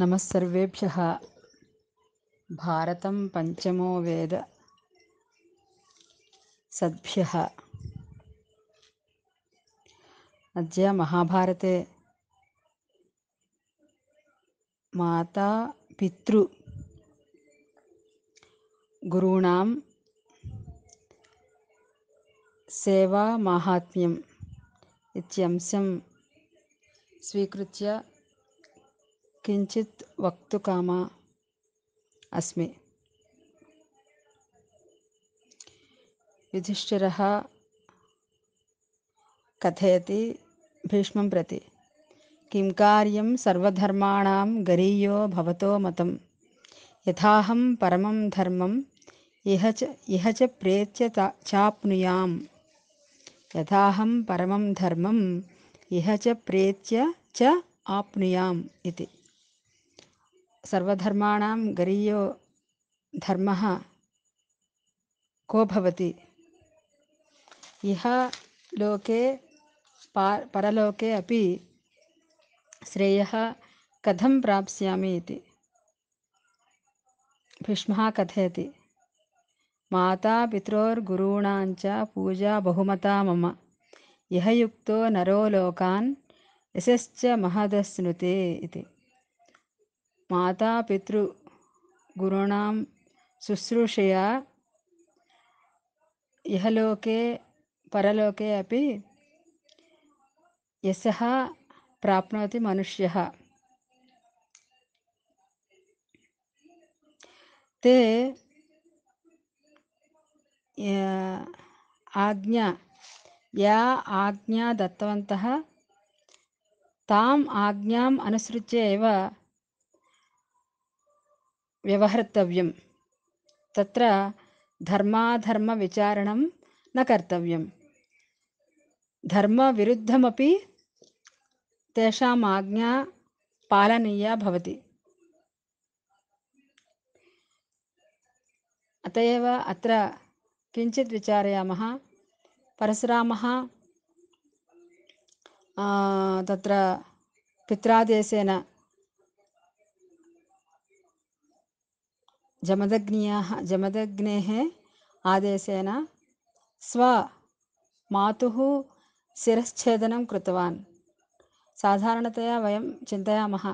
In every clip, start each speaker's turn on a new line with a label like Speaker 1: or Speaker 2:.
Speaker 1: नमः सर्वेभ्यः भारतं पञ्चमो वेद सद्भ्यः अद्य महाभारते माता पितृ गुरूणां सेवामाहात्म्यम् इत्यंशं स्वीकृत्य किञ्चित् वक्तुकामा अस्मि युधिष्ठिरः कथयति भीष्मं प्रति किं कार्यं सर्वधर्माणां गरीयो भवतो मतं यथाहं परमं धर्मं इह च इह च प्रेत्य चाप्नुयां यथाहं परमं धर्मम् इह च प्रेत्य च आप्नुयाम् इति सर्वधर्माणां गरीयो धर्मः को भवति इह लोके पा परलोके अपि श्रेयः कथं प्राप्स्यामि इति भीष्मः कथयति मातापित्रोर्गुरूणां पूजा बहुमता मम यः युक्तो नरो लोकान् यशश्च महदस्नुते इति मातापितृगुरूणां शुश्रूषया इहलोके परलोके अपि यशः प्राप्नोति मनुष्यः ते आज्ञा या आज्ञा दत्तवन्तः ताम् आज्ञाम् अनुसृत्य एव व्यवहर्तव्यं तत्र धर्माधर्मविचारणं न कर्तव्यं धर्मविरुद्धमपि तेषाम् आज्ञा पालनीया भवति अत एव अत्र किञ्चित् विचारयामः परशुरामः तत्र पित्रादेशेन जमदग्न्याः जमदग्नेः आदेशेन स्वमातुः शिश्छेदन कृतवान् साधारणतया वयं चिन्तयामः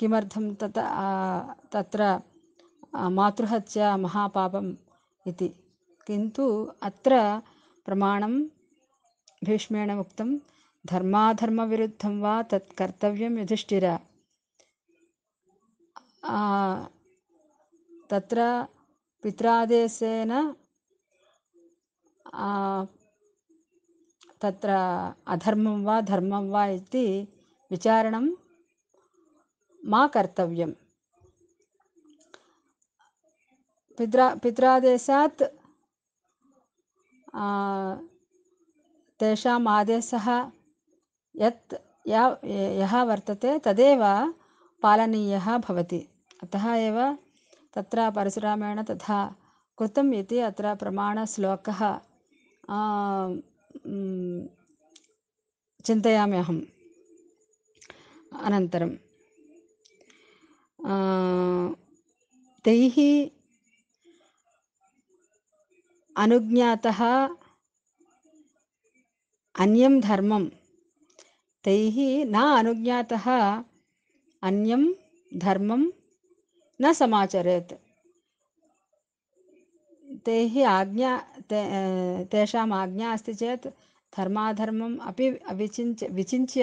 Speaker 1: किमर्थं तत् तत्र मातृहत्या महापापम् इति किन्तु अत्र प्रमाणं भीष्मेण उक्तं धर्माधर्मविरुद्धं वा तत् कर्तव्यं युधिष्ठिर तत्र पित्रादेशेन तत्र अधर्मं वा धर्मं वा इति विचारणं मा कर्तव्यम् पित्रा पित्रादेशात् तेषाम् आदेशः यत् या यः वर्तते तदेव पालनीयः भवति अतः एव तत्र परशुरामेण तथा कृतम् इति अत्र प्रमाणश्लोकः चिन्तयामि अहम् अनन्तरं तैः अनुज्ञातः अन्यं धर्मं तैः न अनुज्ञातः अन्यं धर्मं न समाचरेत् तैः आज्ञा ते तेषाम् आज्ञा अस्ति चेत् धर्माधर्मम् अपि विचिन्त्य विचिन्त्य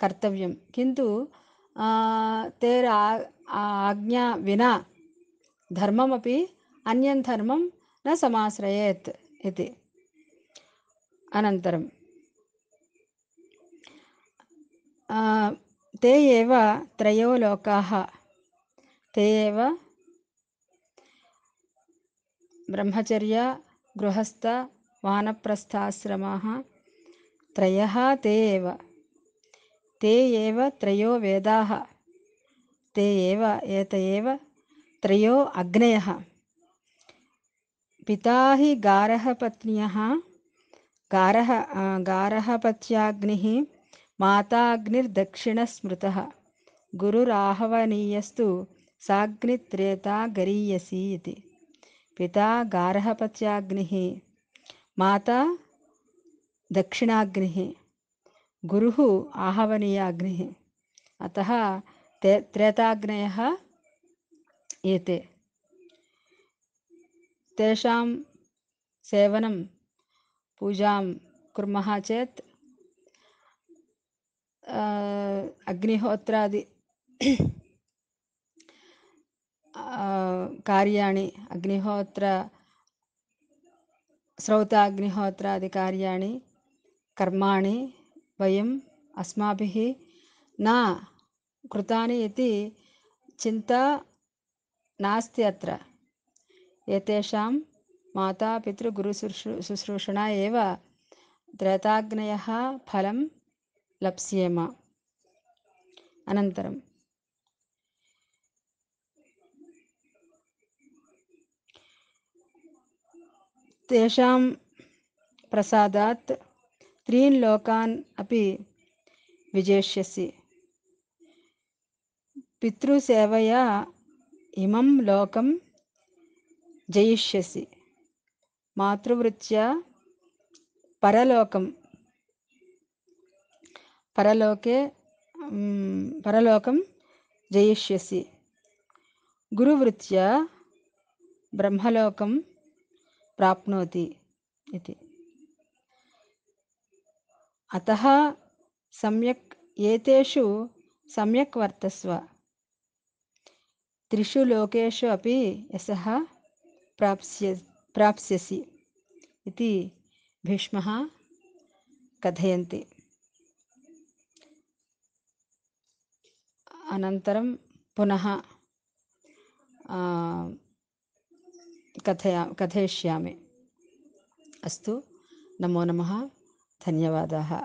Speaker 1: कर्तव्यं किन्तु ते आज्ञा विना धर्ममपि अन्यं धर्मं न समाश्रयेत् इति अनन्तरं ते एव त्रयो लोकाः ते ब्रह्मचर्य गृहस्थ वानप्रस्थाश्रमाः ते ते त्रयो वेदाः ते एत एव त्रयो अग्नयः पिता हि गारः पत्न्यः गारः गारः पत्याग्निः माताग्निर्दक्षिणस्मृतः गुरुराहवनीयस्तु साग्नित्रेता गरीयसी पिता गार्हपत्याग्निः माता दक्षिणाग्निः गुरुः आहवनीयाग्निः अतः ते त्रेताग्नयः एते तेषां सेवनं पूजां अग्निहोत्रादि कार्याणि अग्निहोत्र श्रौताग्निहोत्रादिकार्याणि कर्माणि वयम् अस्माभिः न कृतानि इति चिन्ता नास्ति अत्र एतेषां मातापितृगुरुशुश्रू शुश्रूषणा एव त्रैताग्नयः फलं लप्स्येम अनन्तरं తేషాం ప్రసాదాత్ త్రీన్ లోకాన్ అపి విజేష్యసి పితృసేవయా ఇమం లోకం జయిష్యసి మాతృవృత్యా పరలోకం పరలోకే పరలోకం జయిష్యసి గురువృత్యా బ్రహ్మలోకం प्राप्नोति इति अतः सम्यक् एतेषु सम्यक् वर्तस्व त्रिषु लोकेषु अपि यशः प्राप्स्य प्राप्स्यसि इति भीष्मः कथयन्ति अनन्तरं पुनः कथया कथयिष्यामि अस्तु नमो नमः धन्यवादाः